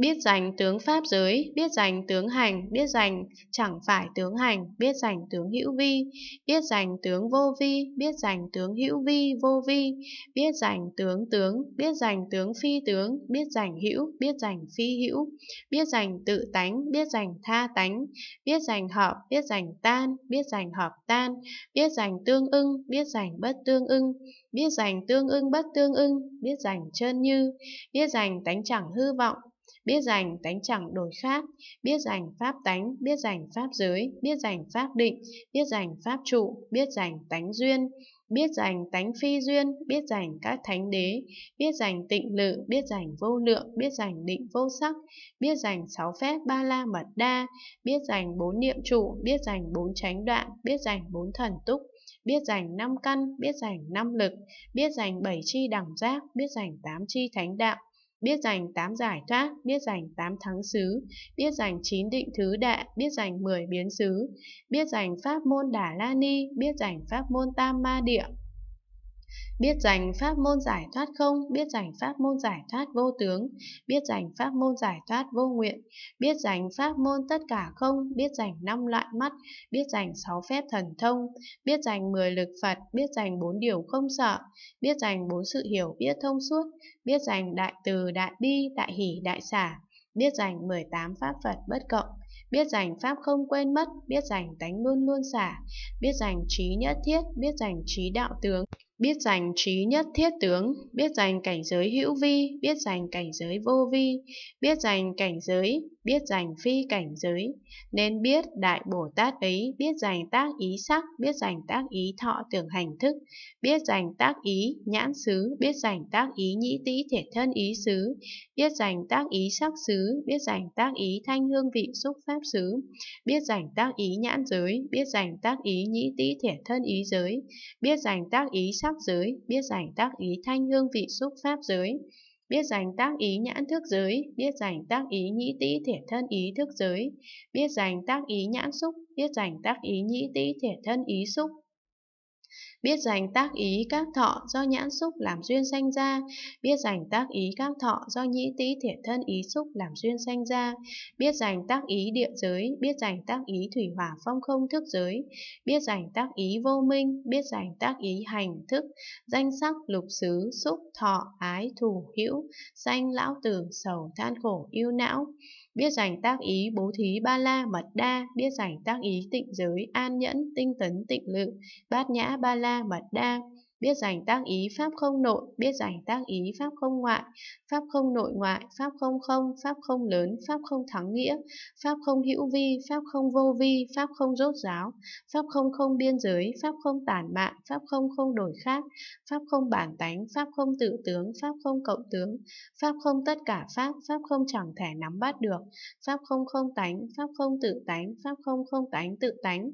biết dành tướng pháp giới, biết dành tướng hành, biết dành chẳng phải tướng hành, biết dành tướng hữu vi, biết dành tướng vô vi, biết dành tướng hữu vi, vô vi, biết dành tướng tướng, biết dành tướng phi tướng, biết dành hữu, biết dành phi hữu, biết dành tự tánh, biết dành tha tánh, biết dành hợp, biết dành tan, biết dành hợp tan, biết dành tương ưng, biết dành bất tương ưng, biết dành tương ưng bất tương ưng, biết dành chân như, biết dành tánh chẳng hư vọng, biết rành tánh chẳng đổi khác, biết rành pháp tánh, biết rành pháp giới, biết rành pháp định, biết rành pháp trụ, biết rành tánh duyên, biết rành tánh phi duyên, biết rành các thánh đế, biết rành tịnh lự, biết rành vô lượng, biết rành định vô sắc, biết rành sáu phép ba la mật đa, biết rành bốn niệm trụ, biết rành bốn chánh đoạn, biết rành bốn thần túc, biết rành năm căn, biết rành năm lực, biết rành bảy chi đẳng giác, biết rành tám chi thánh đạo, biết giành 8 giải thoát, biết giành 8 thắng xứ, biết giành 9 định thứ đệ, biết giành 10 biến xứ, biết giành pháp môn Đà La Ni, biết giành pháp môn Tam Ma Địa, Biết rành pháp môn giải thoát không, biết rành pháp môn giải thoát vô tướng, biết rành pháp môn giải thoát vô nguyện, biết rành pháp môn tất cả không, biết rành năm loại mắt, biết rành sáu phép thần thông, biết rành mười lực Phật, biết rành bốn điều không sợ, biết rành bốn sự hiểu biết thông suốt, biết rành đại từ, đại bi, đại hỷ, đại xả, biết dành 18 pháp Phật bất cộng, biết rành pháp không quên mất, biết rành tánh luôn luôn xả, biết rành trí nhất thiết, biết rành trí đạo tướng biết dành trí nhất thiết tướng, biết dành cảnh giới hữu vi, biết dành cảnh giới vô vi, biết dành cảnh giới, biết dành phi cảnh giới. Nên biết Đại Bồ Tát ấy biết dành tác ý sắc, biết dành tác ý thọ tưởng hành thức, biết dành tác ý nhãn xứ, biết dành tác ý nhĩ tĩ thể thân ý xứ, biết dành tác ý sắc xứ, biết dành tác ý thanh hương vị xúc pháp xứ, biết dành tác ý nhãn giới, biết dành tác ý nhĩ tĩ thể thân ý giới, biết dành tác ý sắc sắc giới, biết rảnh tác ý thanh hương vị xúc pháp giới, biết dành tác ý nhãn thức giới, biết dành tác ý nhĩ tĩ thể thân ý thức giới, biết dành tác ý nhãn xúc, biết dành tác ý nhĩ tĩ thể thân ý xúc, biết dành tác ý các thọ do nhãn xúc làm duyên sanh ra, biết dành tác ý các thọ do nhĩ tý thiện thân ý xúc làm duyên sanh ra, biết dành tác ý địa giới, biết dành tác ý thủy hỏa phong không thức giới, biết dành tác ý vô minh, biết dành tác ý hành thức, danh sắc lục xứ, xúc, thọ, ái, thủ, hữu, sanh lão tử, sầu, than khổ, yêu não biết dành tác ý bố thí ba la mật đa, biết dành tác ý tịnh giới, an nhẫn, tinh tấn, tịnh lự, bát nhã ba la mật đa, biết giành tác ý pháp không nội, biết giành tác ý pháp không ngoại, pháp không nội ngoại, pháp không không, pháp không lớn, pháp không thắng nghĩa, pháp không hữu vi, pháp không vô vi, pháp không rốt giáo, pháp không không biên giới, pháp không tản mạng, pháp không không đổi khác, pháp không bản tánh, pháp không tự tướng, pháp không cộng tướng, pháp không tất cả pháp, pháp không chẳng thể nắm bắt được, pháp không không tánh, pháp không tự tánh, pháp không không tánh tự tánh.